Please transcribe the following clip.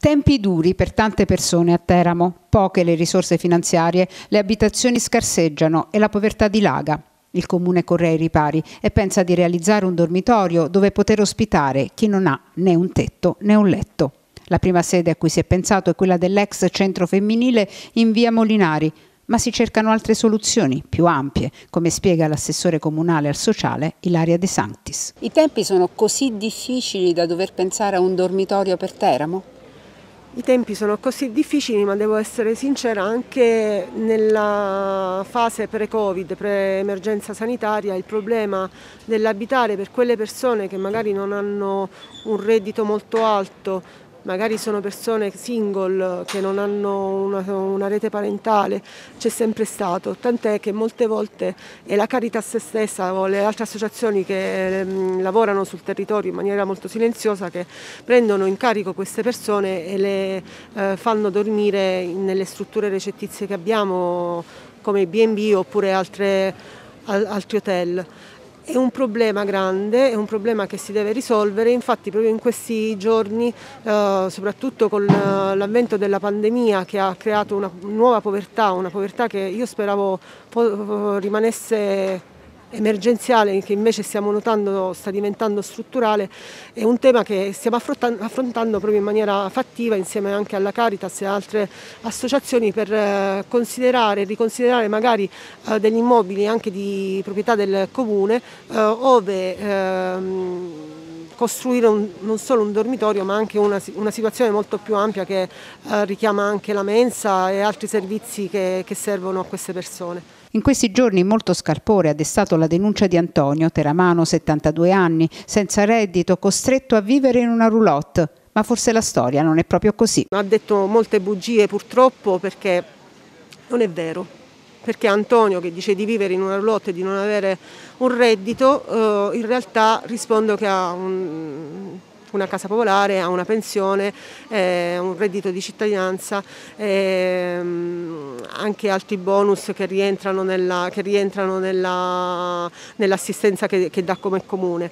Tempi duri per tante persone a Teramo, poche le risorse finanziarie, le abitazioni scarseggiano e la povertà dilaga. Il comune corre ai ripari e pensa di realizzare un dormitorio dove poter ospitare chi non ha né un tetto né un letto. La prima sede a cui si è pensato è quella dell'ex centro femminile in via Molinari, ma si cercano altre soluzioni più ampie, come spiega l'assessore comunale al sociale Ilaria De Sanctis. I tempi sono così difficili da dover pensare a un dormitorio per Teramo? I tempi sono così difficili, ma devo essere sincera, anche nella fase pre-Covid, pre-emergenza sanitaria, il problema dell'abitare per quelle persone che magari non hanno un reddito molto alto, magari sono persone single che non hanno una, una rete parentale, c'è sempre stato, tant'è che molte volte è la carità se stessa o le altre associazioni che mh, ehm, lavorano sul territorio in maniera molto silenziosa che prendono in carico queste persone e le eh, fanno dormire nelle strutture recettizie che abbiamo come i B&B oppure altre, al, altri hotel. È un problema grande, è un problema che si deve risolvere, infatti proprio in questi giorni, eh, soprattutto con eh, l'avvento della pandemia che ha creato una nuova povertà, una povertà che io speravo rimanesse emergenziale che invece stiamo notando sta diventando strutturale è un tema che stiamo affrontando proprio in maniera fattiva insieme anche alla Caritas e altre associazioni per eh, considerare e riconsiderare magari eh, degli immobili anche di proprietà del comune eh, ove ehm, costruire un, non solo un dormitorio ma anche una, una situazione molto più ampia che eh, richiama anche la mensa e altri servizi che, che servono a queste persone. In questi giorni molto scalpore ha destato la denuncia di Antonio Teramano, 72 anni, senza reddito, costretto a vivere in una roulotte. Ma forse la storia non è proprio così. Ha detto molte bugie purtroppo perché non è vero perché Antonio che dice di vivere in una roulotte e di non avere un reddito, eh, in realtà rispondo che ha un, una casa popolare, ha una pensione, eh, un reddito di cittadinanza, eh, anche altri bonus che rientrano, nella, che nell'assistenza che, che dà come comune.